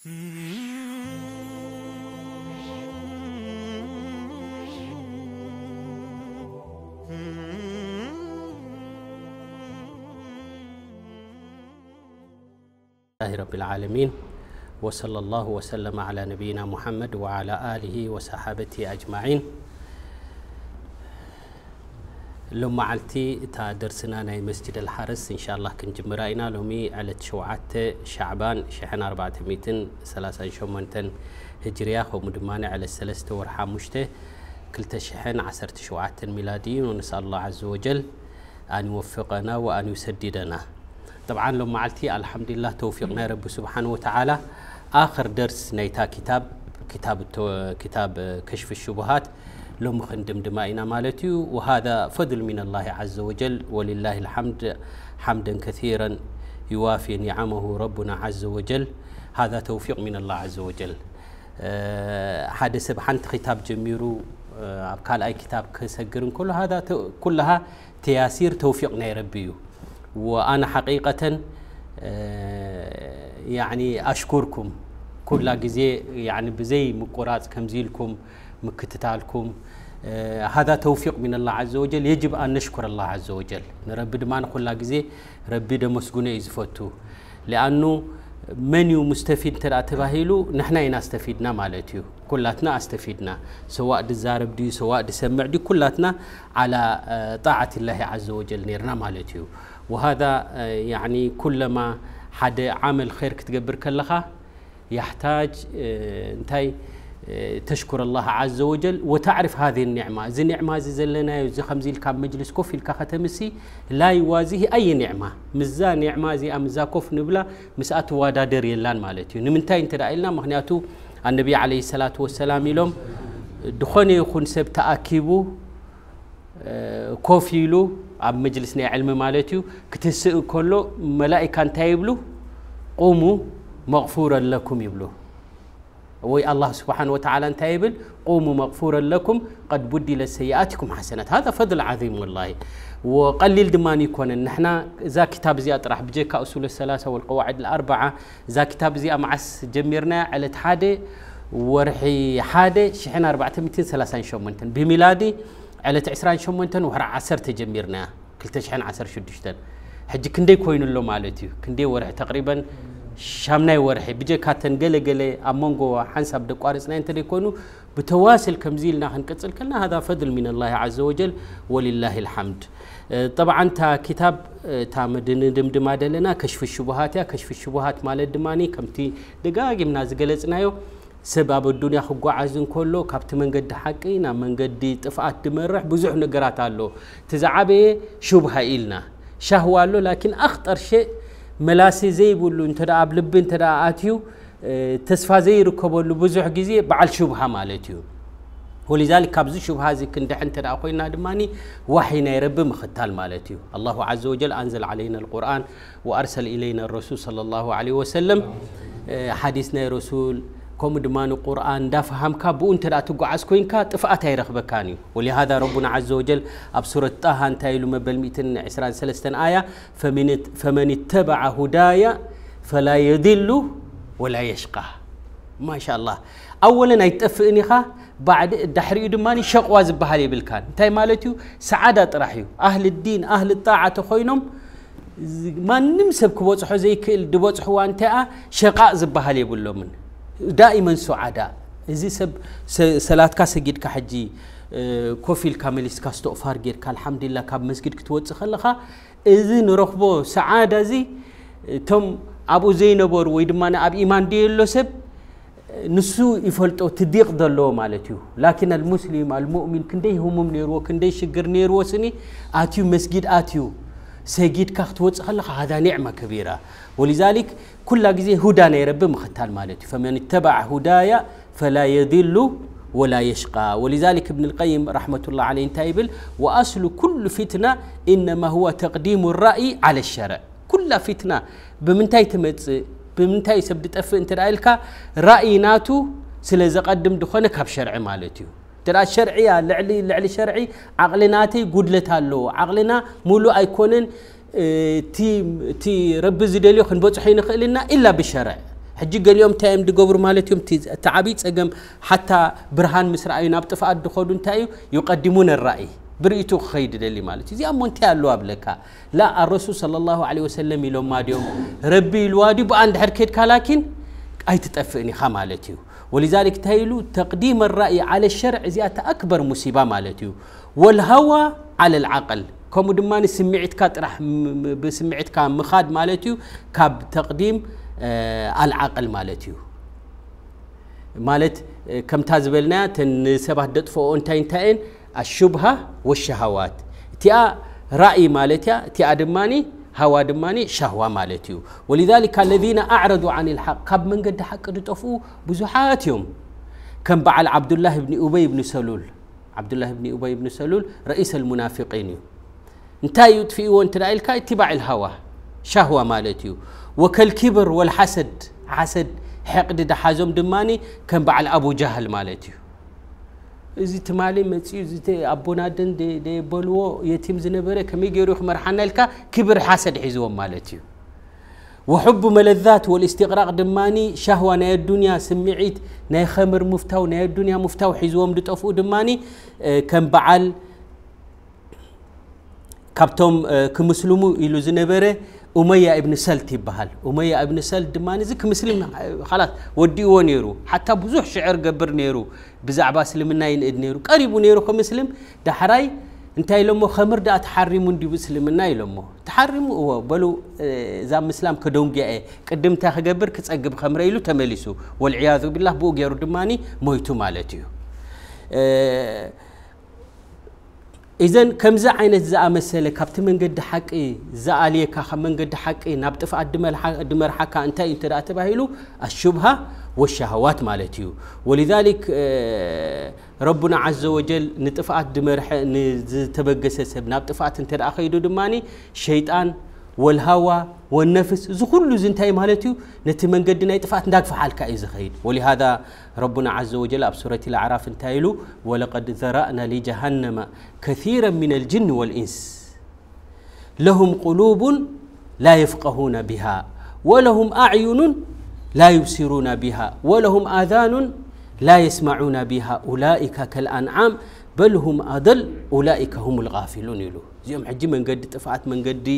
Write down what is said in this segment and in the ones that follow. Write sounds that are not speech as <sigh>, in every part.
لله رب العالمين وصلى الله وسلم على نبينا محمد وعلى آله وصحابته أجمعين علتي تا درسنا ناي مسجد الحرس إن شاء الله كن جمرائنا لومي على تشوعات شعبان شحن أربعة سلاسة شومنتن هجريا هجرية مدماني على السلسة مشتة كلتا تشحن عسر تشوعات ميلادي ونسأل الله عز وجل أن يوفقنا وأن يسددنا طبعا علتي الحمد لله توفيقنا رب سبحانه وتعالى آخر درس نيتا كتاب كتاب كتاب آه، كشف الشبهات لمخن دمدما دماينا مالتيو وهذا فضل من الله عز وجل ولله الحمد حمدا كثيرا يوافي نعمه ربنا عز وجل هذا توفيق من الله عز وجل آه، حد سبحان خطاب جميرو آه، قال أي كتاب كسجر كل هذا كلها تياسير توفيق يا ربيو وأنا حقيقة آه، يعني أشكركم كل جزء يعني بزي مقرات كم زيلكم مكتتالكم آه هذا توفيق من الله عز وجل يجب أن نشكر الله عز وجل نربي دمان كل جزء ربي دمسجون إزفوتو لأنه من مستفيد ترى تباهيلو نحن هنا استفيدنا مالتيو كلاتنا استفيدنا سواء دزارب دي سواء دسمع دي كلاتنا على طاعة الله عز وجل نيرنا مالتيو وهذا يعني كلما حد عمل خير كتقبر كلها يحتاج انتي تشكر الله عز وجل وتعرف هذه النعمة زي نعمة زي زلنا زي خمزي الكاب مجلس كوفي الكختمسي لا يوازيه أي نعمة مزا نعمة زي أمزا كوف نبلا مسأت وادادر اللان مالتي نمنتاي ترائلنا مهنياتو النبي عليه الصلاة والسلام يلوم دخوني يخون سب تأكيبو آه، كوف أب مجلس መጅልስ ናይ مالتي ማለት كله ملائكة تايبلو قومو مغفورا لكم يبلو وي الله سبحانه وتعالى انت يبل قوموا مغفورا لكم قد بدل سيئاتكم حسنات هذا فضل عظيم والله وقليل دماني يكون نحن ذا كتاب زي اطرح بجيك اصول الثلاثه والقواعد الاربعه ذا كتاب زي معس جميرنا على حاده ورحي حادي شحن 438 بميلادي على 20 28 وحر 10 جميرنا شدشتن حج كندي كوين لو مالتي كندي ورح تقريبا شامناي ورحي بجي كاتن قلي قلي أمونغو حنساب دقوارس ناين تري كونو كمزيل ناحن كتسل كلنا هذا فضل من الله عز وجل ولله الحمد طبعا تا كتاب تا مدن دم دم دلنا كشف الشبهات يا كشف الشبهات مال الدماني كمتي دقاقي مناز قلتنايو سبب الدنيا خو عزن كله كابت من قد حقينا من قد طفعات دمرح بزوح نقرات الله تزعبي شبهه إلنا شهوة له لكن أخطر شيء ملاسي زي بقولوا أنت رأى بلب أنت رأى آتيو تصفى زي ركبوا اللي بزح جزية بعد شو بها مالتيو ولذلك كابز شو بها زي كنت أنت رأى قوي نادماني وحينا رب مختال مالتيو الله عز وجل أنزل علينا القرآن وأرسل إلينا الرسول صلى الله عليه وسلم حديثنا الرسول رسول كم دمان القرآن دفع هم كابون ترى تقعس كوين كا تفقت رخ بكاني ولهذا ربنا عز وجل أبصر الطهان تايلو ما بالمئتين عسران سلستن آية فمن فمن اتبع هدايا فلا يضل ولا يشقى ما شاء الله أولا يتفقني خا بعد دحر يدماني شقوا زبحالي بالكان تاي مالتيو سعادة راحيو أهل الدين أهل الطاعة تخوينهم ما نمسب كبوت حوزي كل دبوت حوان تاء آه، شقاء زبحالي بلومن دائما سعداء እዚ ሰብ ሰላትካ ሰጊድካ ሕጂ ኮፍ ኢልካ መሊስካ ዝተቕፋር ጌርካ አልሓምዱላ ካብ መስጊድ ክትወፅእ ከለኻ እዚ ንረኽቦ ሰዓዳ እዚ እቶም ኣብኡ ዘይነበሩ ወይ ድማ ኣብ ኢማን ድየሎ ሰብ ንሱ ይፈልጦ ትዲቕ ዘለዎ ማለት እዩ ላኪን አልሙስሊም አልሙእሚን ክንደይ ህሙም ነይርዎ ክንደይ ሽግር ነይርዎ ስኒ ኣትዩ መስጊድ ኣትዩ ሰጊድካ ክትወፅእ ከለኻ ሃዛ ኒዕማ ከቢራ ወሊዛሊክ كل جزي هدى نيرب مختال مالتي فمن اتبع هدايا فلا يذل ولا يشقى ولذلك ابن القيم رحمة الله عليه انتايبل وأصل كل فتنة إنما هو تقديم الرأي على الشرع كل فتنة بمنتاي تمتز بمنتاي سبت أف انت رأيلك رأي ناتو سلزا قدم دخونا كاب شرعي مالتي ترى الشرعية لعلي لعلي شرعي عقلناتي قدلتها له عقلنا مولو أيكونن እቲ ረቢ ዝደልዮ ክንበፅሖ ይንኽእልና ኢላ ብሸርዕ ሕጂ ገሊኦም እንታይ እዮም ድገብሩ ማለት እዮም እቲ ዓብዪ ፀገም ሓታ ብርሃን ምስ ረኣዩ ናብ ጥፍኣት ድኸዱ እንታይ እዩ ዩቀዲሙን ራእይ ብርእቱ ክኸይድ ደሊ ማለት እዩ እዚኣ እሞ እንታይ ኣለዋ ኣብለካ ላ ኣረሱል ስለ ላሁ ለ ወሰለም ኢሎማ ድዮም ረቢ ኢልዋ ድዩ ብኣ እንድሕር ከድካ ላኪን ኣይትጠፍእን ኢኻ ማለት እዩ ولذلك تهيلو تقديم الرأي على الشرع زيادة أكبر مصيبة مالتيو والهوى على العقل كمو دماني سمعت كات راح بسمعت كام مخاد مالتيو كاب تقديم آه العقل مالتيو مالت كم تازبلنا تن سبه دطفو اونتاين تاين الشبهة والشهوات تيا رأي مالتيا تيا دماني هوا دماني شهوة مالتيو ولذلك الذين أعرضوا عن الحق كاب من قد حق دطفو بزحاتهم كم بعل عبد الله بن أبي بن سلول عبد الله بن أبي بن سلول رئيس المنافقين يوم. انتايد في وانت الكا اتباع الهوى شهوة مالتي وكالكبر والحسد حسد حقد دحازم دماني كان بعل أبو جهل مالتي እዚ ትማሊ መፅኡ دي, ደየበልዎ የቲም ዝነበረ ከመይ ገይሩ يروح مرحنا لك كبر حسد ማለት مالتيو وحب ملذات والاستغراق دماني شهوة ناي الدنيا سمعيت ناي خمر مفتاو ناي الدنيا مفتاو حزوم مدتوفو دماني كان بعل كابتم كمسلمو يلوزنبرة أمية ابن سلت بحال أمية ابن سلت ماني زك مسلم خلاص ودي ونيرو حتى بزح شعر قبر نيرو بزعبا سلمنا ينقد نيرو قريب نيرو كمسلم دحراي انت يلومو خمر دات حريم دي مسلمنا يلومو تحريم هو بلو زام مسلم كدون جاء قدم تاخ قبر كتسقب خمر يلو تمليسو والعياذ بالله بوجي رد ماني مويتو مالتيو أه إذن كم عينة الزاء مسألة كابت من قد حق زعليه كخ من قد حق نبتف أدمر حق أدمر أنت أنت رأت بهيلو الشبهة والشهوات مالتيو ولذلك آه، ربنا عز وجل نتفع أدمر نتبقى سبنا نابتفع أنت رأخيدو دماني شيطان والهوى والنفس زخلو زنتاي مالتيو نتي من قدنا يتفات ناقف حالك اي زخيد ولهذا ربنا عز وجل سوره الأعراف انتايلو ولقد ذرأنا لجهنم كثيرا من الجن والإنس لهم قلوب لا يفقهون بها ولهم أعين لا يبصرون بها ولهم آذان لا يسمعون بها أولئك كالأنعام بل هم أدل أولئك هم الغافلون يلو زيهم حجي من قد طفعت من قد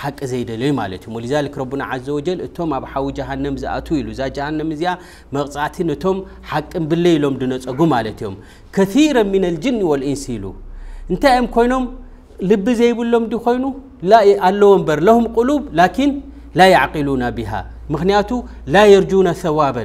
حق زيد لي مالتهم ولذلك ربنا عز وجل اتهم أبحاو جهنم زاتو يلو زا جهنم زيا مغزعتين اتهم حق بالله دونس أقوم مالتهم كثيرا من الجن والانس يلو انت ام كوينهم لب زيبلهم دو خوينو لا الله ومبر لهم قلوب لكن لا يعقلون بها مخنياتو لا يرجون ثوابا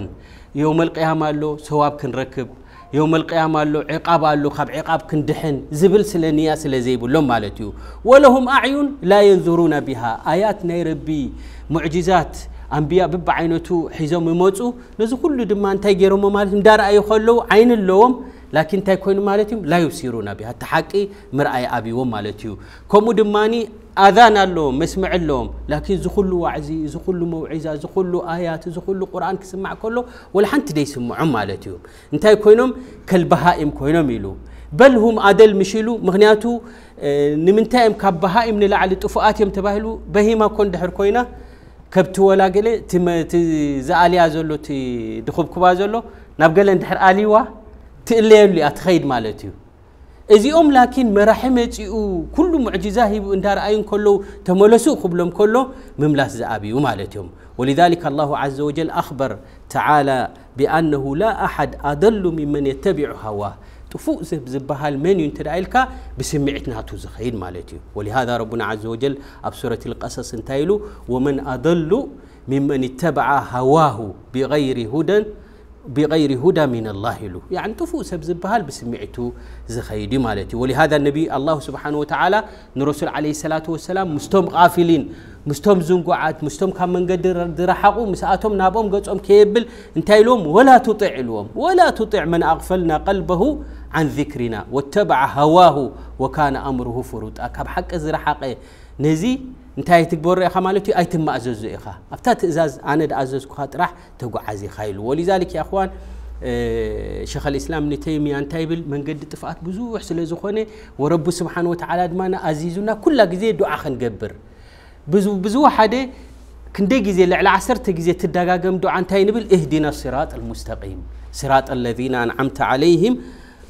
يوم القيامه له ثواب كنركب يوم القيامة اللو عقاب اللو خب عقاب كندحن زبل سلنيا سلزيب اللو مالتيو ولهم أعين لا ينظرون بها آيات نيربي معجزات أنبياء بب عينتو حزم يموتو نزو كل دمان انتاي غيرهم مالتهم دار أي خلو عين اللوم لكن تاي مالتهم لا يبصرون بها تحقي مرأي أبي ومالتيو كومو دماني ኣذን ኣለዎም መስምዕ ኣለዎም ላኪን ዝኩሉ ዋዕዚ ዝኩሉ መውዒዛ ዝኩሉ ኣያት ዝኩሉ ቁርን ክስማዕ ከሎ ወላ ሓንቲ ደይስምዖም ማለት እዩ እንታይ ኮይኖም ከልበሃኢም ኮይኖም ኢሉ በል ሁም ኣደል ምሽ ኢሉ ምክንያቱ ንምንታይ እዮም ካብ በሃኢም ንላዕሊ ጥፉኣት እዮም ተባሂሉ በሂማ ኮን ድሕር ኮይና ከብቲ ወላ ገለ ዝኣልያ ዘሎ እቲ ድኩብኩባ ዘሎ ናብ ገለ እንድሕር ኣልይዋ ትእለየሉ እያ ትኸይድ ማለት እዩ እዚኦም ላኪን መራሒ መፂኡ ኩሉ ሙዕጅዛ ሂቡ እንዳረኣዩ ከለዉ ተመለሱ ክብሎም ከሎ ምምላስ ዝኣብዩ ማለት እዮም ولذلك الله عز وجل أخبر تعالى بأنه لا أحد أضل ممن يتبع هواه طفوء زبهال من ينتدى إلك بسمعتنا تزخين مالتي ولهذا ربنا عز وجل أب القصص انتايلو ومن أضل ممن اتبع هواه بغير هدى بغير هدى من الله له يعني تفوس بزبهال بسمعته زخيدي مالتي ولهذا النبي الله سبحانه وتعالى نرسل عليه الصلاة والسلام مستوم غافلين مستوم زنقعات مستوم كان من قدر درحقوا مساءتهم نابهم قدسهم كيبل انتهي لهم ولا تطيع لهم ولا تطيع من أغفلنا قلبه عن ذكرنا واتبع هواه وكان أمره فروت أكب حق زرحقه نزي انتهي تكبر إخا مالتي أي تم أزوز إخا أبتات إزاز أنا أزوز كهات راح تقو عزي خايل ولذلك يا أخوان شيخ الإسلام نتيمي أن تايبل من قد تفات بزو وحسل زخوني ورب سبحانه وتعالى دمانا أزيزنا كل جزية دعاء نقبر بزو بزو حدا كندي جزية لعل عسرت جزية تدقا قم دعاء تايبل اهدنا الصراط المستقيم صراط الذين أنعمت عليهم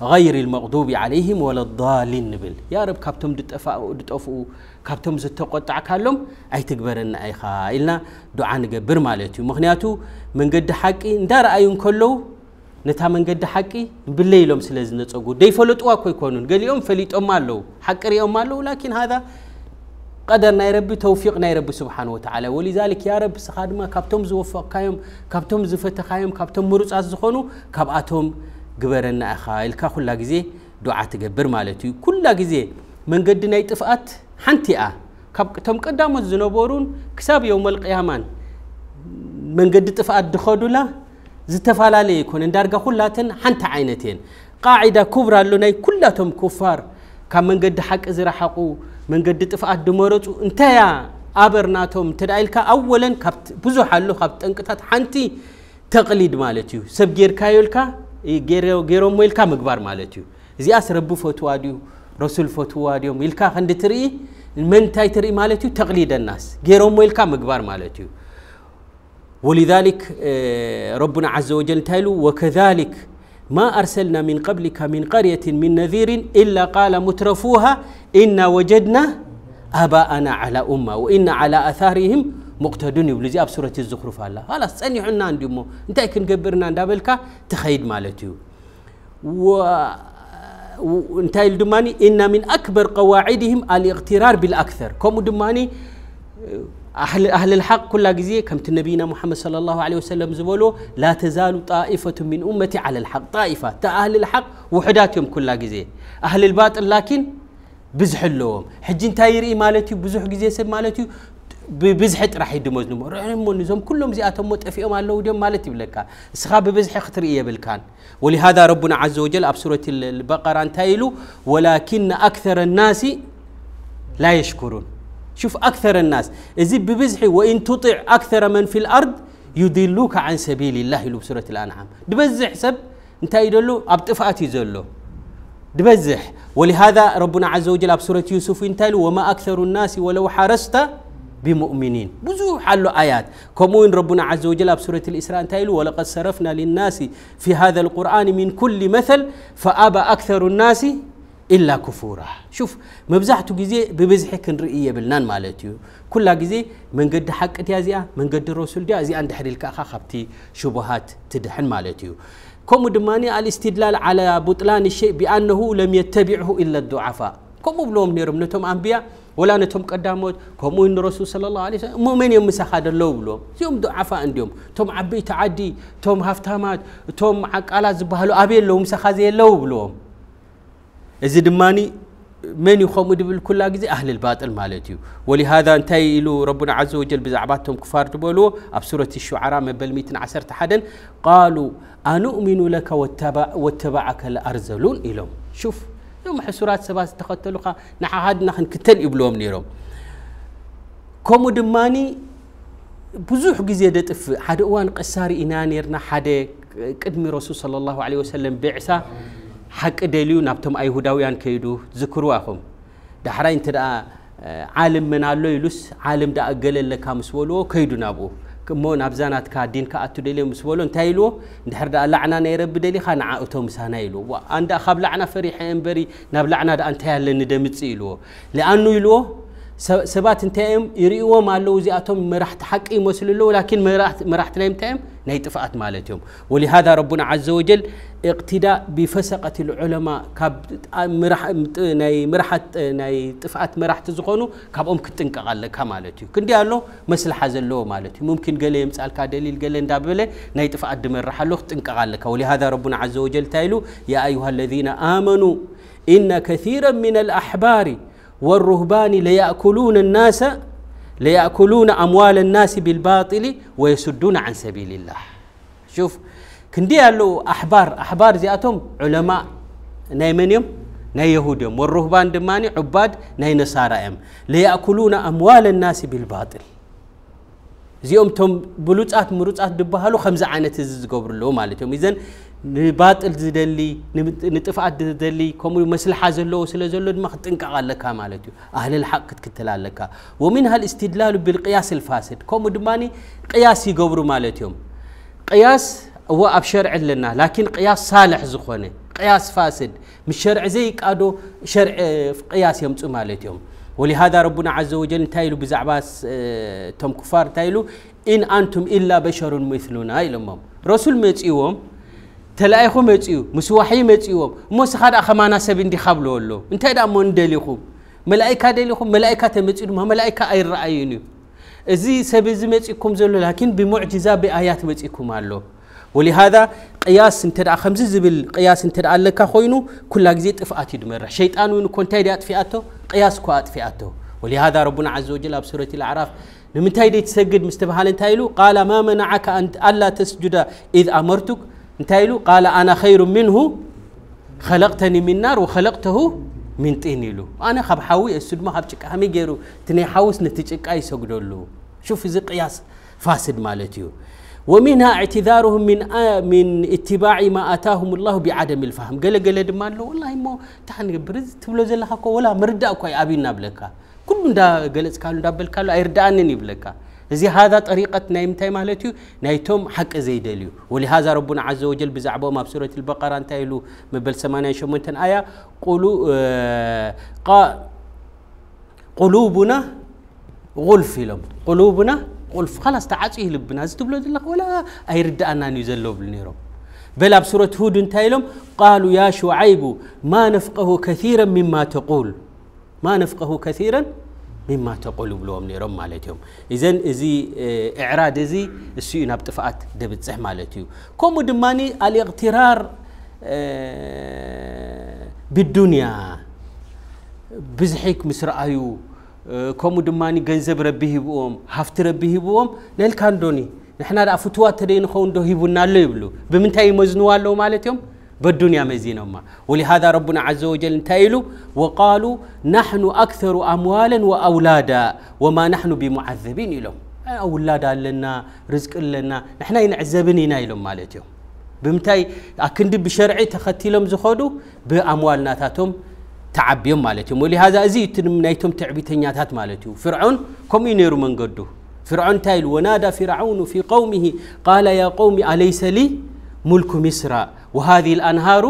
غير المغضوب عليهم ولا الضالين نبل يا رب كابتم دتفاو دتفاو ካብቶም ዝተቆጣዕካሎም ኣይትግበረና ኢኻ ኢልና ዱዓ ንገብር ማለት እዩ ምክንያቱ መንገዲ ሓቂ እንዳረኣዩ እንከለዉ ነታ መንገዲ ሓቂ ብለይ ኢሎም ስለ ዝነፀጉ ደይፈለጥዋ እኮ ይኮኑን ገሊኦም ፈሊጦም ኣለዉ ሓቂ ሪኦም ኣለዉ ላኪን ሃذ ቀደር ናይ ረቢ ተውፊቅ ናይ ረቢ ስብሓን ወተዓላ ወሊዛሊክ ያ ረቢ ስኻ ድማ ካብቶም ዝወፈቕካዮም ካብቶም ዝፈተኻዮም ካብቶም ምሩፃት ዝኾኑ ካብኣቶም ግበረና ኢኻ ኢልካ ኩላ ግዜ ዱዓ ትገብር ማለት እዩ ኩላ ግዜ መንገዲ ናይ ጥፍኣት ሓንቲኣ ካብ እቶም ቀዳሞት ዝነበሩን ክሳብ የውመ ልቅያማን መንገዲ ጥፍኣት ድኸዱላ ዝተፈላለየ ይኮነን ዳርጋ ኩላትን ሓንቲ ዓይነት እየን ቃዒዳ ኩብራ ኣሎ ናይ ኩላቶም ኩፋር ካብ መንገዲ ሓቂ ዝረሓቑ መንገዲ ጥፍኣት ድመረፁ እንታያ ኣበር ናቶም እንተዳ ኢልካ ኣወለን ብዙሕ ኣሎ ካብ ጠንቅታት ሓንቲ ተቕሊድ ማለት እዩ ሰብ ጌርካዮ ኢልካ ገይሮሞ ኢልካ ምግባር ማለት እዩ እዚኣስ ረቢ ፈትዋ ድዩ رسول فتوى اليوم يلكا عند تري من تاي تري مالتيو تقليد الناس جيروم ويلكا مقبار مالتيو ولذلك ربنا عز وجل تالو وكذلك ما أرسلنا من قبلك من قرية من نذير إلا قال مترفوها إنا وجدنا آباءنا على أمة وإنا على أثارهم مقتدون يبلزي أب سورة الزخرف الله خلاص عندي عندهم أنت كنقبرنا دابلك تخيد مالتيو و እንታይ دماني إن من أكبر قواعدهم الاغترار بالأكثر كم دماني أهل أهل الحق كل جزية كم نبينا محمد صلى الله عليه وسلم زبولو لا تزال طائفة من أمتي على الحق طائفة تا أهل الحق وحداتهم كل جزية أهل الباطل لكن بزح لهم حج مالتي بزح جزية سب مالتي ببزحت راح يدمزن مو نزوم كلهم زياتهم مطفئهم الله دم مالت يبلكا سخا ببزح ختري يبلكان ولهذا ربنا عز وجل أبصرة سوره البقره تايلو ولكن اكثر الناس لا يشكرون شوف اكثر الناس اذا ببزح وان تطع اكثر من في الارض يدلوك عن سبيل الله لو سوره الانعام دبزح سب انتاي دلو اب زلو دبزح ولهذا ربنا عز وجل اب سوره يوسف انتايلو وما اكثر الناس ولو حرست بمؤمنين بزو حلو آيات كمون ربنا عز وجل بسورة الإسراء انتايلو ولقد صرفنا للناس في هذا القرآن من كل مثل فأبى أكثر الناس إلا كفورا شوف مبزحتو جزي ببزح كنرئي بالنان مالتيو كل جزي من قد حق تيازيا من قد الرسول دي أزي عند حريل كأخا خبتي شبهات تدحن مالتيو كم دماني الاستدلال على بطلان الشيء بأنه لم يتبعه إلا الضعفاء كم بلوم نيرم نتم أنبياء ولا نتهم قدامه كمو إن الرسول صلى الله عليه وسلم مؤمن يوم مسح هذا اللو بلو يوم ضعفاء عندهم توم عبي تعدي توم هفتامات توم عك عقالات زبهلو أبي اللو مسح هذا اللو إذا دماني من يخوم دبل كل جزء أهل الباطل مالتيو ولهذا انتهي ربنا عز وجل بزعباتهم كفار تبولو أبصرة الشعراء من بل ميتن عسر تحدا قالوا أنؤمن لك واتبع واتبعك الأرزلون إلهم شوف እዞም ሕሱራት ሰባት ዝተኸተሉኻ ንሓሃድና ክንክተል ይብልዎም ነይሮም ከምኡ ድማኒ ብዙሕ ግዜ ደጥፍ ሓደ እዋን ቅሳሪ ኢና ነርና ሓደ ቅድሚ ረሱል ለ ላሁ ለ ወሰለም ብዕሳ ሓቂ ደልዩ ናብቶም ኣይሁዳውያን ከይዱ ዝክርዋኹም ዳሕራይ እንተ ደኣ ዓለም መና ኣሎ ኢሉስ ዓለም ዳኣ ገለለካ ምስ በልዎ ከይዱ ናብኡ እሞ ናብዛ ናትካ ዲንካ ኣቱ ደልዮ ምስ በሎ እንታይ ኢልዎ እንድሕር ዳኣ ላዕና ናይ ረቢ ደሊኻ ንዓእቶ ምሳና ኢልዎ እንዳ ካብ ላዕና ፈሪሐ እምበሪ ናብ ላዕና ዳኣ እንታይ ኣለኒ ደምፅ ኢልዎ ሊኣኑ ኢልዎ سبات እንታይ እዮም ይርእዎም ኣለዉ እዚኣቶም መራሕቲ ሓቂ ይመስሉ ኣለዉ ላኪን መራሕቲ ናይ እንታይ እዮም ናይ ጥፍኣት ማለት እዮም ወሊሃذ ረቡና اقتداء بفسقة العلماء كاب مرح ناي مرحت ناي طفات مرحت زخونو كاب ام كتنقق لك مالتي كندي الله مسلحه زلو مالتي ممكن قال يمصالك دليل قال اندا بله ناي طفات مرحلو له لك ولهذا ربنا عز وجل تايلو يا ايها الذين امنوا ان كثيرا من الاحبار والرهبان ليأكلون الناس ليأكلون أموال الناس بالباطل ويسدون عن سبيل الله شوف كندي قالوا أحبار أحبار زياتهم علماء ناي يوم ناي يهود يوم والرهبان دماني عباد ناي نصارى يوم ليأكلون أموال الناس بالباطل زيهم تم بلوتات مروتات دبهالو خمسة عانة تزقبر له مالتهم إذن نباتل الزدلي نتفع الزدلي كم مثل حازلوا وسلا زلوا ما خد إنك على لك مالتي أهل الحق كتلا لك ومنها الاستدلال بالقياس الفاسد كمل دماني قياسي قبر مالتيوم قياس هو أبشر علنا لكن قياس صالح زخونة قياس فاسد مش شرع زيك أدو شرع قياس يوم مالتيوم ولهذا ربنا عز وجل تايلو بزعباس تم كفار تايلو إن أنتم إلا بشر مثلنا إلهم رسول ميت يوم ተላኢኹም መፅኡ ምስ ዋሕይ መፅዎም እሞ ስኻ ድኣ ኸማና ሰብ እንዲ ካብልዎ ኣሎ እንታይ ዳ እሞ ንደሊኹም መላእካ ደሊኹም መላእካ ተመፅኡ ድማ መላእካ ኣይረኣዩን እዩ እዚ ሰብ እዚ መፂኩም ዘሎ ላኪን ብሙዕጅዛ ብኣያት መፂኩም ኣሎ ወሊሃذ ቅያስ እንተ ከምዚ ዝብል ቅያስ እንተ ኣለካ ኮይኑ ኩላ ግዜ ጥፍኣት እዩ ድመርሕ ሸይጣን እውን እኮ እንታይ ዲ ኣጥፊኣቶ ቅያስ እኳ ኣጥፊኣቶ ولهذا ربنا عز وجل في سورة الأعراف نمتاي دي تسجد مستبهال انتايلو قال ما منعك أن ألا تسجد إذ أمرتك انتايلو قال انا خير منه خلقتني من نار وخلقته من طين يلو انا خب حوي السد ما خب تشق همي غيرو تني حوس نتشق اي شوف اذا قياس فاسد مالتي ومنها اعتذارهم من آه من اتباع ما اتاهم الله بعدم الفهم قال قال دمالو والله مو تحن برز تبلو زلها ولا مرداكو اي ابينا بلكا كل دا قالت قالو دا بلكا لا يرداني زي هذا طريقة نايم تاي مالتيو نايتوم حق زي دليو ولهذا ربنا عز وجل بزعبه ما بسورة البقرة انتايلو مبل سمانية شمونتن آية قولوا قا قلوبنا غلف لهم قلوبنا غلف خلاص تعاتي لبنا زي تبلو دلق ولا ايرد انا نزلو بالنيرو بل بسورة هود انتايلهم قالوا يا شعيب ما نفقه كثيرا مما تقول ما نفقه كثيرا مما تقول بلوم نيرم مالتهم إذن إذي آه، إعراض إذي السيئنا نبتفقات دبت زح مالتهم كم دماني الاغترار آه، بالدنيا بزحك مسرعيو آه، كم دماني قنزب ربيه بوهم هفت ربيه بوهم نل كان دوني نحنا فتوات ترين خون دهيبونا اللي يبلو بمن تاي مزنوا مالتهم بالدنيا مزينة ما ولهذا ربنا عز وجل تايلو وقالوا نحن أكثر أموالا وأولادا وما نحن بمعذبين إلهم أولادا لنا رزق لنا نحن ينعذبن إنا إلهم مالتهم بمتاي أكند بشرعي تخطي لهم زخدو بأموالنا تاتهم تعبيهم مالتهم ولهذا أزي تنمنايتهم تنياتات مالتهم فرعون كم ينيرو من قدو فرعون تايل ونادى فرعون في قومه قال يا قوم أليس لي ملك مصر وهذه الأنهار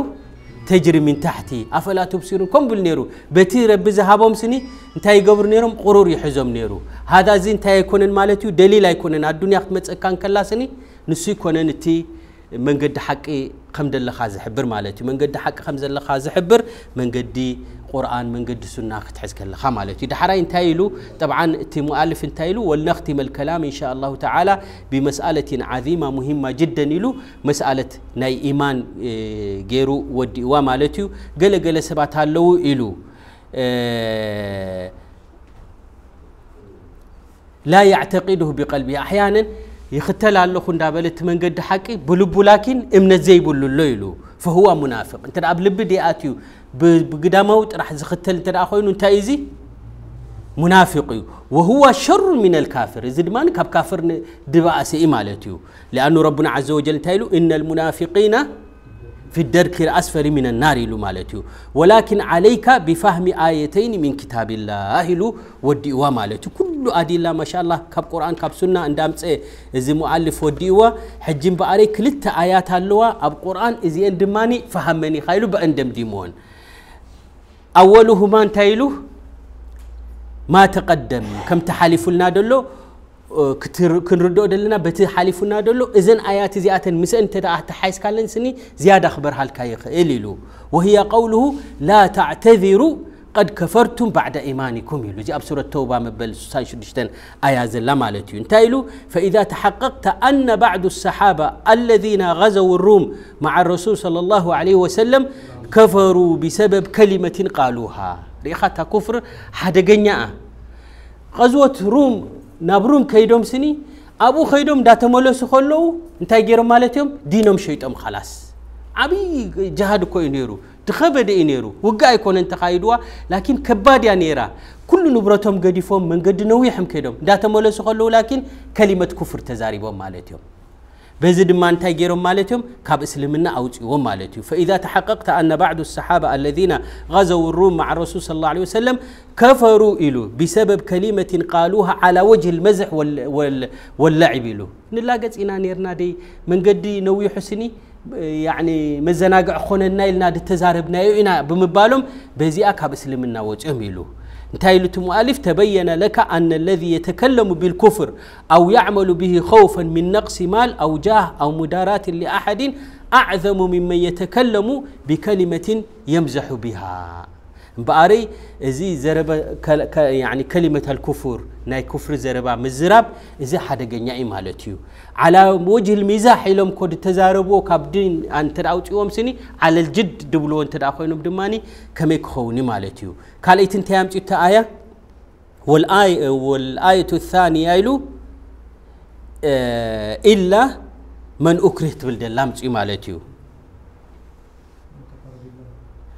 تجري من تحتي أفلا تبصرون كم بالنيرو بتي رب زهابهم سني انتهي قبر نيرهم قرور يحزم نيرو هذا زين انتهي يكونن مالتيو دليل يكونن الدنيا خمت أكان كلا سني نسي يكونن انتي من قد حقي خمد الله خاز حبر مالتيو من قد حقي خمز الله خاز حبر من قد قرآن من قد سنة كتحز كلا خمالتي دحرين تايلو طبعا تي مؤلف تايلو ولنختم الكلام إن شاء الله تعالى بمسألة عظيمة مهمة جدا له مسألة ناي إيمان غيرو ودي ومالتي قل قل سبات هالو إلو لا يعتقده بقلبه أحيانا يختل الله خندابلة من قد حكي بلبو لكن إمن زيبو اللو إلو فهو منافق انت اب لب اتيو بقدامه راح زختل انت اخوين انت ايزي منافق وهو شر من الكافر اذا ما كاب كافر دباسي مالتيو لانه ربنا عز وجل تايلو ان المنافقين في الدرك الأسفل من النار لمالتيو ولكن عليك بفهم آيتين من كتاب الله له وديوا مالتيو كل أدلة ما شاء الله كاب قرآن كاب سنة اندامت إيه إذا مؤلف وديوا حجم بأري كلت آيات اللواء أب قرآن إذا اندماني فهمني خيلو بأندم ديمون أولهما انتايلو ما تقدم كم تحالف لنا دلو ክንርድኦ ዘለና በቲ ሓሊፉና ደሎ እዘን ኣያት እዚኣተን ምስአን እንተ ደኣ ተሓይስካለን ስኒ زيادة خبر هالكايخ ኢሉ وهي قوله لا تعتذروا قد كفرتم بعد إيمانكم يلو جاب سورة توبة مبل ساي شدشتن آية زلا مالتي تايلو فإذا تحققت أن بعض الصحابة الذين غزوا الروم مع الرسول صلى الله عليه وسلم كفروا بسبب كلمة قالوها ريخة كفر حدقنيا غزوة روم ናብሩን ከይዶም ስኒ ኣብኡ ከይዶም እንዳተመለሱ ከለዉ እንታይ ገይሮም ማለት እዮም ዲኖም ሸይጦም ካላስ ዓብይ ጃሃድ እኮ እዩ ነይሩ ድኸበደ እዩ ነይሩ ውጋ ኣይኮነ እንተካይድዋ ላኪን ከባድ እያ ነይራ ኩሉ ንብረቶም ገዲፎም መንገዲ ነዊሕም ከይዶም እንዳተመለሱ ከለዉ ላኪን ከሊመት ኩፍር ተዛሪቦም ማለት እዮም بزي دمان تاجيرهم مالتهم كاب اسلمنا او أوتيهم مالتهم فإذا تحققت أن بعض الصحابة الذين غزوا الروم مع الرسول صلى الله عليه وسلم كفروا إلو بسبب كلمة قالوها على وجه المزح وال وال واللعب إلو نلاقت إنا نيرنا دي من قد نوي حسني يعني مزناقع خوننا إلنا دي تزاربنا إنا بمبالهم بزي أكاب إسلامنا وجهم إلو انتهيلت مؤلف تبين لك أن الذي يتكلم بالكفر أو يعمل به خوفا من نقص مال أو جاه أو مداراة لأحد أعظم ممن يتكلم بكلمة يمزح بها እምበኣረይ እዚ ዘረበ ከሊመት ልኩፍር ናይ ኩፍሪ ዘረባ ምዝራብ እዚ ሓደገኛ እዩ ማለት እዩ ዓላ ወጅህ ሚዛሕ ኢሎም ኮ ተዛረብዎ ካብ ዲን እንተ ኣውፅዎም ስኒ ዓለልጅድ ድብልዎ እንተ ኮይኖም ድማ ከመይ ክኸውኒ ማለት እዩ ካልአይቲ እንታይ ኣምፂ ታ ኣያ ወልኣየቱ ታንያ ኢሉ ኢላ መን ኡክሪህ ትብል ደላ ኣምፅኡ ማለት እዩ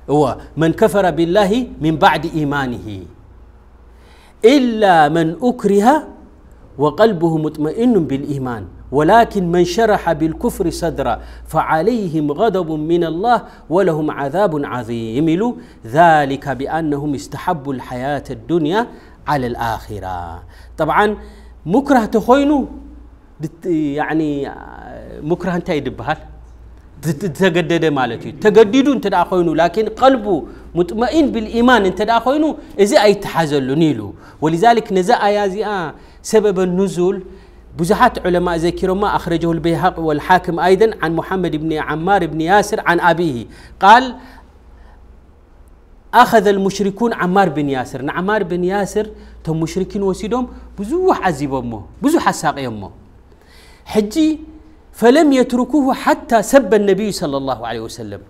هو من كفر بالله من بعد إيمانه إلا من أكره وقلبه مطمئن بالإيمان ولكن من شرح بالكفر صدرا فعليهم غضب من الله ولهم عذاب عظيم ذلك بأنهم استحبوا الحياة الدنيا على الآخرة طبعا مكره تخينو يعني آه، مكره انت يدبهال تتجدد مالتي تجددون تداخلونه لكن قلبه مطمئن بالإيمان تداخلونه إذا أي تحزل نيلو ولذلك نزاع يازي سبب النزول بزحت علماء ذكروا ما أخرجه البيهق والحاكم أيضا عن محمد بن عمار بن ياسر عن أبيه قال أخذ المشركون عمار بن ياسر نعمار بن ياسر تم مشركين وسيدهم بزوح عزيبهم بزوح الساقيهم حجي فلم يتركوه حتى سب النبي صلى الله عليه وسلم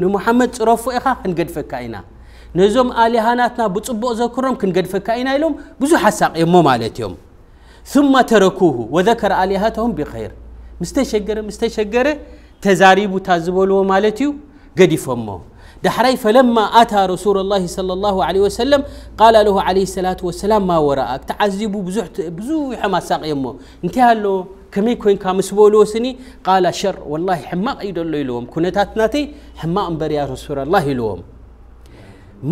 نو محمد صرفوا إخا هنقد فكاينا نزوم آلهاناتنا بطبق ذكرهم كنقد فكاينا لهم بزو حساق يمو مالت يوم ثم تركوه وذكر آلهاتهم بخير مستشجر مستشجر تزاريب تازبولو مالتيو قد يفهمه دحري فلما أتى رسول الله صلى الله عليه وسلم قال له عليه الصلاة والسلام ما وراءك تعذب بزو بزو حما ساق يمو انتهى له كمي كوين بولوسني قال شر والله حماق يدلو يلوم كنتات ناتي حماق بريا رسول الله يلوم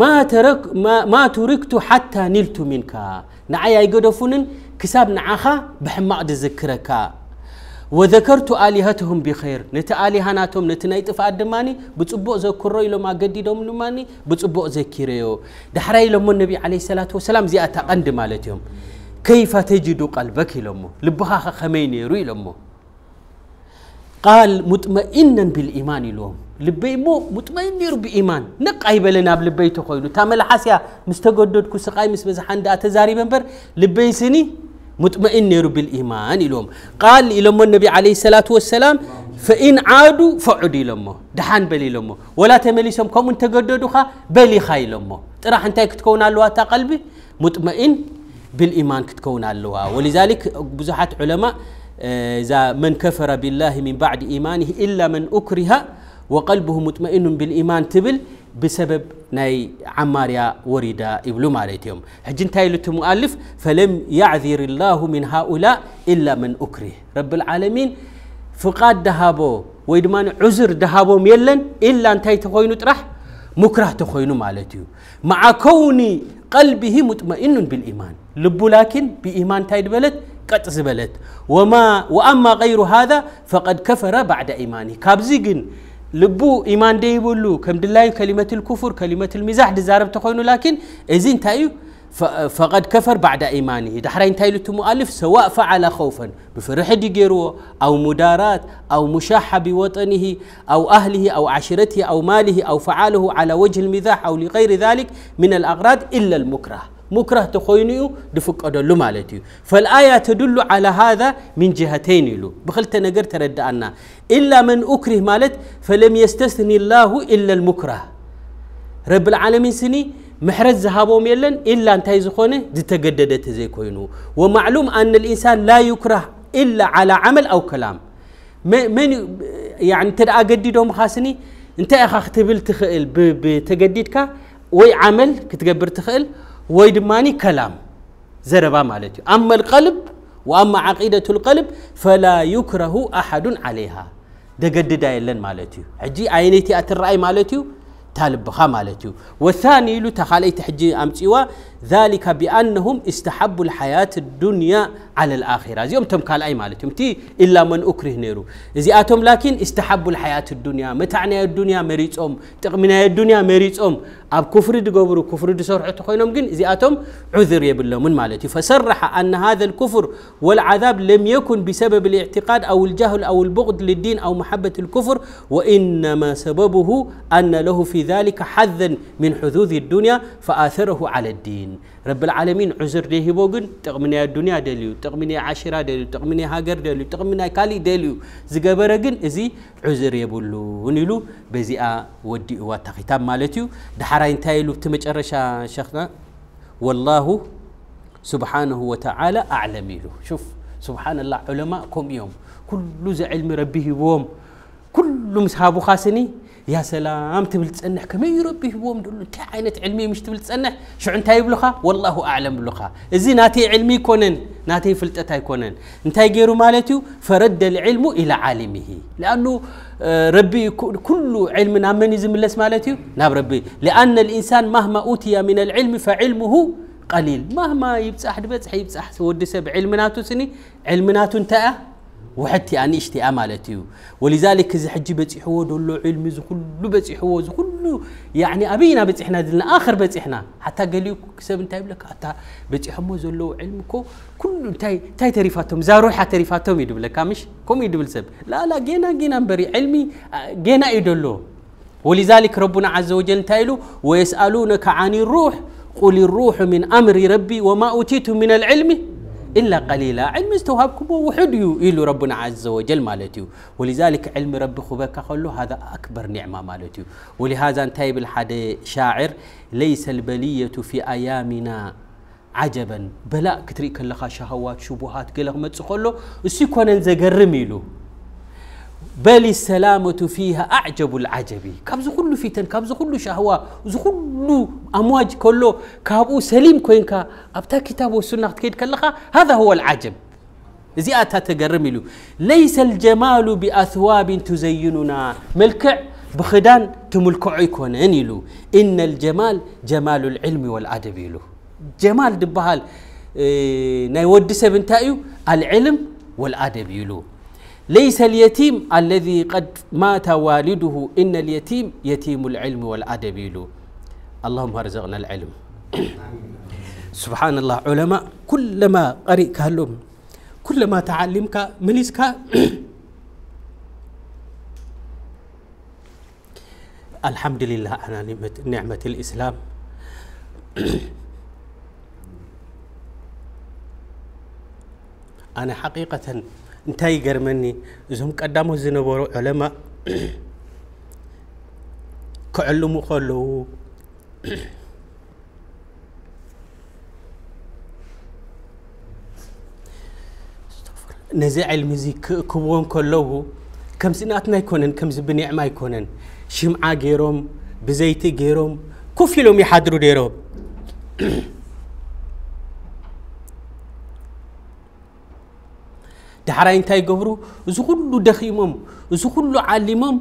ما ترك ما, ما تركت حتى نلت منك نعيا يقدفون كساب نعها بحماق ذكرك وذكرت آلهتهم بخير نت آلهاناتهم نت فادماني طفات ذكر يلو ما يلوم اغديدهم نماني بصبو ذكريو دحري لهم النبي عليه الصلاه والسلام زياتا قند مالتهم كيف تجد قلبك لمو لبها خمين يروي لمو قال مطمئنا بالإيمان لهم لبي مو مطمئن يرو بإيمان نق أي بلنا بلبي تقولوا تامل حسيا مستجدد كسقاي مس بزحان دا تزاري بمبر لبي سني مطمئن يرو بالإيمان لهم قال لهم النبي عليه الصلاة والسلام فإن عادوا فعدي لهم دحان بلي لهم ولا تمليسهم كم تجددوا خا بلي خاي لهم ترى حنتك تكون على قلبي مطمئن بالإيمان كتكون اللوها ولذلك بزحات علماء آه، إذا من كفر بالله من بعد إيمانه إلا من أكره وقلبه مطمئن بالإيمان تبل بسبب ناي عماريا وريدا إبلو مالتهم حجين تايلو المؤلف فلم يعذر الله من هؤلاء إلا من أكره رب العالمين فقاد دهابو ويدمان عذر دهابو ميلن إلا انتاي تخوينو ترح مكره تخوينو مالتهم مع كون قلبه مطمئن بالإيمان لبو لكن بإيمان تايد بلد قط زبلت وما وأما غير هذا فقد كفر بعد إيمانه كابزيجن لبو إيمان دي يقولوا كم دلائي كلمة الكفر كلمة المزاح دزارب تخونه لكن إذن تايو فقد كفر بعد إيمانه دحرين تايلو تمؤلف سواء فعل خوفا بفرح ديجيرو أو مدارات أو مشاحة بوطنه أو أهله أو عشيرته أو ماله أو فعاله على وجه المزاح أو لغير ذلك من الأغراض إلا المكره مكره تخوينيو دفق أدلو مالتيو فالآية تدل على هذا من جهتين له بخلت نقر ترد أنا إلا من أكره مالت فلم يستثني الله إلا المكره رب العالمين سني محرز زهابهم يلن إلا أن زخونه دي تقددت زي كوينو ومعلوم أن الإنسان لا يكره إلا على عمل أو كلام من يعني ترى أجددهم خاسني انت أخ اختبل تخئل بتجددك وي عمل كتقبر تخئل ويد ماني كلام زربا مالتي أما القلب وأما عقيدة القلب فلا يكره أحد عليها دقددا يلن مالتي حجي عينيتي أترأي مالتي تالبخا مالتي والثاني لو تخالي تحجي أمتيوا ذلك بأنهم استحبوا الحياة الدنيا على الآخرة يوم تم قال أي يوم تي إلا من أكره نيرو أتم لكن استحبوا الحياة الدنيا متعنا الدنيا مريت أم تقمنا الدنيا مريت أم أب كفر وكفر كفر دسرعة خينهم جن أتم عذر يبلو من مالتي فصرح أن هذا الكفر والعذاب لم يكن بسبب الاعتقاد أو الجهل أو البغض للدين أو محبة الكفر وإنما سببه أن له في ذلك حذا من حذوذ الدنيا فآثره على الدين رب العالمين عذر ده هبو جن تقمني الدنيا دليو تقمني عشرة دليو تقمني هاجر دليو تقمني كالي دليو زجبر جن إزي عذر يبولو ونيلو آ ودي واتقيتام مالتيو دحرين تايلو تمج أرشا شخنا والله سبحانه وتعالى أعلم له شوف سبحان الله علماء كم يوم كل علم ربه وهم كل مسحاب خاسني يا سلام تبل تصنح كم يربي هو مدلو انت عينت علمي مش تبل تصنح شو انتي يبلخا والله اعلم بلخا ازي ناتي علمي كونن ناتي فلتت كونن نتاي غيرو مالتيو فرد العلم الى عالمه لانه ربي كل علم من يزملس مالتيو ناب ربي لان الانسان مهما اوتي من العلم فعلمه قليل مهما يبصح بس يبصح ودي سب علمناتو سني علمناتو انتأ وحتى أنا اشتي أمالتي ولذلك إذا حجي بتسحوا دولو علمي كله بتسحوا كله يعني أبينا بتسحنا دلنا آخر بتسحنا حتى قالوا كسب انت لك حتى بتسحوا زلوا علمكو كله تاي تاي تريفاتهم زاروا حتى يدوب لك كامش كم يدوب سب لا لا جينا جينا بري علمي جينا يدلوا ولذلك ربنا عز وجل تايلو ويسألونك عن الروح قل الروح من أمر ربي وما أوتيتم من العلم إلا قليلا علم استوهبكم وحد إلو ربنا عز وجل مالتيو ولذلك علم رب خبك خلو هذا أكبر نعمة مالتيو ولهذا انتايب الحد شاعر ليس البلية في أيامنا عجبا بلاء كتريك لخا شهوات شبهات قلق متسخلو السيكوان انزا قرميلو بل السلامة فيها أعجب العجب كابز كل فتن كابز كل شهوة ز كل أمواج كله كابو سليم كوينكا أبتا كتاب والسنة تكيد كلها هذا هو العجب زيادة تجرملو ليس الجمال بأثواب تزيننا ملكع بخدان تملكع يكون له إن الجمال جمال العلم والأدب له جمال دبهال إيه ودي سبنتايو العلم والأدب له ليس اليتيم الذي قد مات والده إن اليتيم يتيم العلم والأدب له اللهم ارزقنا العلم سبحان الله علماء كلما قرئ هلوم كلما تعلمك منسك <coughs> الحمد لله على نعمة, نعمة الإسلام <coughs> أنا حقيقة እንታይ ይገርመኒ እዞም ቀዳሞት ዝነበሩ ዑለማ ክዕልሙ ከለዉ ነዚ ዕልሚ እዚ ክእክብዎም ከለዉ ከምዚ ናትና ኣይኮነን ከምዚ ብኒዕማ ኣይኮነን ሽምዓ ገይሮም ብዘይቲ ገይሮም ኮፍ ኢሎም ይሓድሩ ነይሮም ዳሕራይ እንታይ ይገብሩ እዚ ኩሉ ደኺሞም እዚ ኩሉ ዓሊሞም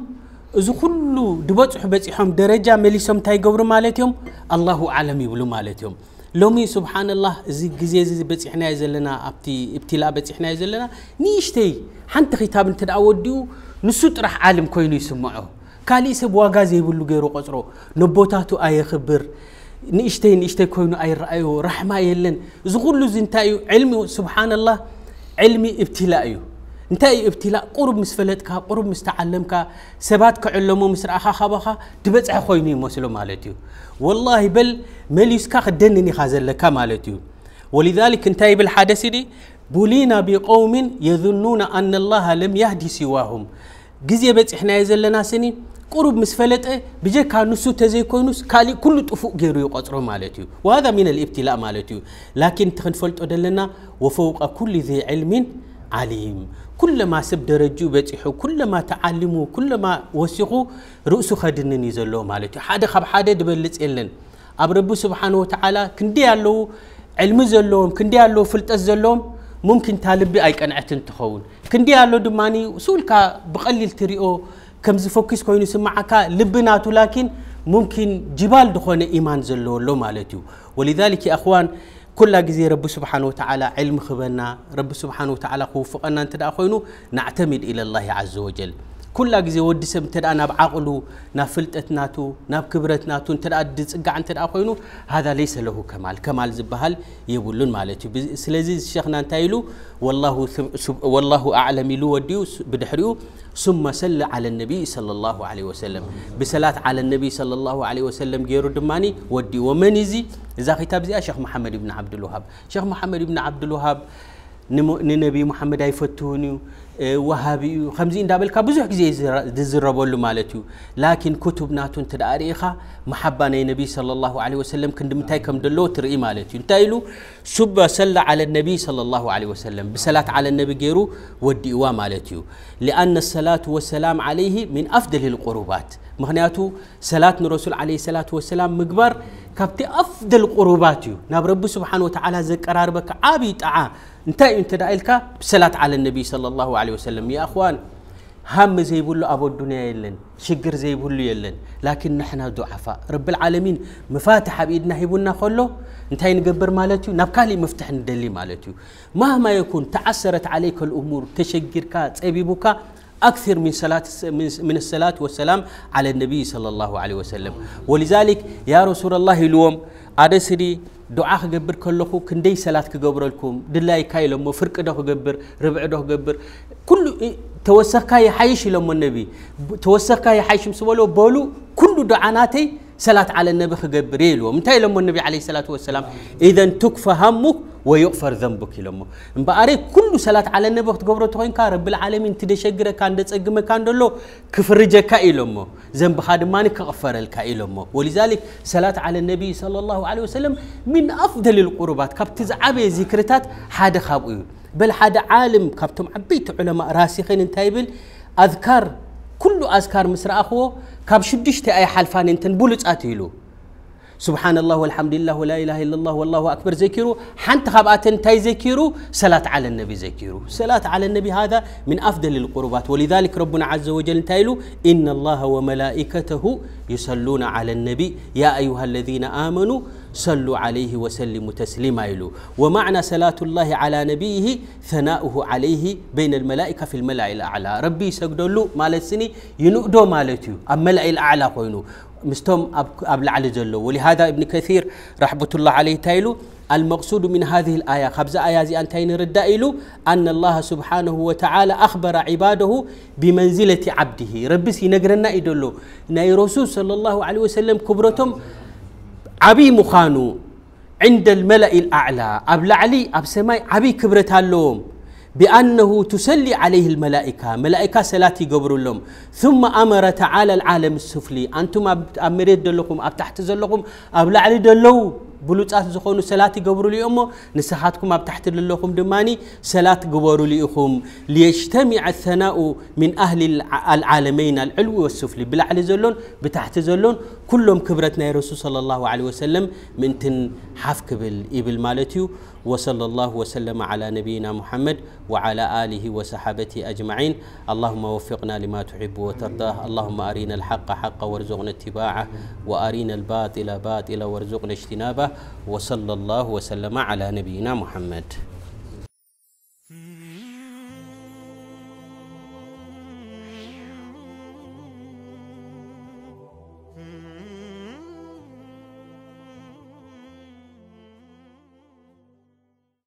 እዚ ኩሉ ድበፅሑ በፂሖም ደረጃ መሊሶም እንታይ ይገብሩ ማለት እዮም ኣላሁ ዓለም ይብሉ ማለት እዮም ሎሚ ስብሓንላህ እዚ ግዜ እዚ በፂሕናዮ ዘለና ኣብቲ እብትላ በፂሕናዮ ዘለና ንእሽተይ ሓንቲ ኺታብ እንተ ደኣ ወዲኡ ንሱ ጥራሕ ዓለም ኮይኑ ይስምዖ ካልእ ሰብ ዋጋ ዘይብሉ ገይሩ ቆፅሮ ነቦታቱ ኣየኽብር ንእሽተይ ንእሽተይ ኮይኑ ኣይረኣዩ ራሕማ የለን እዚ ኩሉ እዚ እንታይ እዩ ዕልሚ ስብሓንላህ علمي ابتلاء يو انتي ابتلاء قرب مسفلتك قرب مستعلمك سبات كعلمو مسرعها خبها تبتع خويني مسلو مالتيو والله بل مليس كاخ دنني خازل لك مالتيو ولذلك أنت أي بالحادثة دي بولينا بقوم يظنون أن الله لم يهدي سواهم جزية بتحنا يزلنا سنين قرب مسفلته بجي كان نسو تزي كونوس كالي كل تفوق غيرو يقصرو مالتيو وهذا من الابتلاء مالتيو لكن تخنفلت ادلنا وفوق كل ذي علم عليم كلما سب درجو بصيحو كلما تعلمو كلما وسيقو رؤسو خدنني زلو مالتيو حدا خب حدا دبلص يلن اب رب سبحانه وتعالى كندي يالو علم زلوم كندي يالو فلطس زلوم ممكن تالبي اي قنعت تخون كندي يالو دماني سولكا بقليل تريو كم زفوكس كوينو سمعك لبناتو لكن ممكن جبال دخون إيمان زلو لو مالتيو ولذلك يا أخوان كل جزي رب سبحانه وتعالى علم خبرنا رب سبحانه وتعالى خوفقنا انت خوينو نعتمد إلى الله عز وجل كل ግዜ ወዲ ሰብ እንተ ናብ ዓቕሉ ናብ ፍልጠት ናቱ ናብ ክብረት ናቱ እንተ ድፅጋዕ እንተ ኮይኑ ሃذ ለይሰ ለሁ كمال ከማል ዝበሃል የብሉን ማለት እዩ الشيخ ሸክና والله ኢሉ والله أعلم ኢሉ ወዲዩ ብድሕሪኡ ثم سل على النبي صلى الله عليه وسلم بسلات على النبي صلى الله عليه وسلم جيرو دماني ودي ومن يزي إذا خطاب زي الشيخ محمد بن عبد الوهاب الشيخ محمد بن عبد الوهاب نبي محمد أيفتوني وهابي خمزي دابل كا بزح غزي دزربلو مالتيو لكن كتب ناتون انت محبه النبي صلى الله عليه وسلم كندم تايكم كم دلو مالتيو انتايلو سب سل على النبي صلى الله عليه وسلم بسلات على النبي غيرو ودي مالتيو لان الصلاه والسلام عليه من افضل القربات مهنياتو سلات الرسول عليه الصلاة والسلام مقبر كابتي أفضل قرباتيو ناب رب سبحانه وتعالى زكرار بك عابي تعا انتا انت دائلك بسلات على النبي صلى الله عليه وسلم يا أخوان هم زي بولو أبو الدنيا يلن شجر زي بولو يلن لكن نحن ضعفاء رب العالمين مفاتح بإيدنا هيبونا خلو انتا ينقبر مالتيو نبكالي مفتح ندلي مالتيو مهما يكون تعسرت عليك الأمور تشجر كا تسيبي أكثر من صلاة من الصلاة والسلام على النبي صلى الله عليه وسلم ولذلك يا رسول الله اليوم أنا سري دعاء كجبر كلكم كندي صلاة كجبر لكم دلائي كاي لما فرق ده جبر ربع ده جبر كل توسخ كاي حيش لما النبي توسخ كاي حيش مسوالو بولو كل دعاناتي صلاة على النبي كجبر يلو متى لما النبي عليه الصلاة والسلام إذا تكفى همك ويغفر ذنبك لما باري كل صلاه على النبي وقت قبره تكون رب كان تدشغرك عند تصغمك عند الله كفرجك الما ذنب حدمان كغفرلك الما ولذلك صلاه على النبي صلى الله عليه وسلم من افضل القربات كبت زعبي ذكرتات هذا خابو بل هذا عالم كبتم عبيت علماء راسخين تايبل اذكار كل اذكار مسرأخو كاب شدشت اي حلفان انتن بولت أتيلو سبحان الله والحمد لله ولا إله إلا الله والله أكبر ذكروا حنت خبأت تاي ذكروا صلاة على النبي ذكروا صلاة على النبي هذا من أفضل القربات ولذلك ربنا عز وجل تايلو إن الله وملائكته يصلون على النبي يا أيها الذين آمنوا صلوا عليه وسلموا تسليما له ومعنى صلاة الله على نبيه ثناؤه عليه بين الملائكة في الملأ الأعلى ربي سجدوا له مالتسني ينؤدوا مالتيو الملأ الأعلى قينو مستوم أب لعلي جلو ولهذا ابن كثير رحمة الله عليه تايلو المقصود من هذه الآية خبز آية زي أنتين ردائلو أن الله سبحانه وتعالى أخبر عباده بمنزلة عبده ربي سينقرنا إدلو ناي رسول صلى الله عليه وسلم كبرتم عبي مخانو عند الملأ الأعلى أب لعلي أب سماي عبي كبرت اللوم بأنه تسلي عليه الملائكة ملائكة سلاتي قبر لهم ثم أمر تعالى العالم السفلي أنتم أب دلكم أبتحت زلكم أبلع لي دلو بلوت زخونو سلاتي يقبروا لي أمو نسحاتكم أبتحت تحت دماني سلات قبروا ليكم ليجتمع الثناء من أهل العالمين العلوي والسفلي بلعلي زلون بتحت زلون كلهم كبرتنا يا رسول صلى الله عليه وسلم تن حف كبل إبل مالتيو وصلى الله وسلم على نبينا محمد وعلى آله وصحابته أجمعين اللهم وفقنا لما تحب وترضاه اللهم أرنا الحق حقا وارزقنا اتباعه وأرنا الباطل باطلا وارزقنا اجتنابه وصلى الله وسلم على نبينا محمد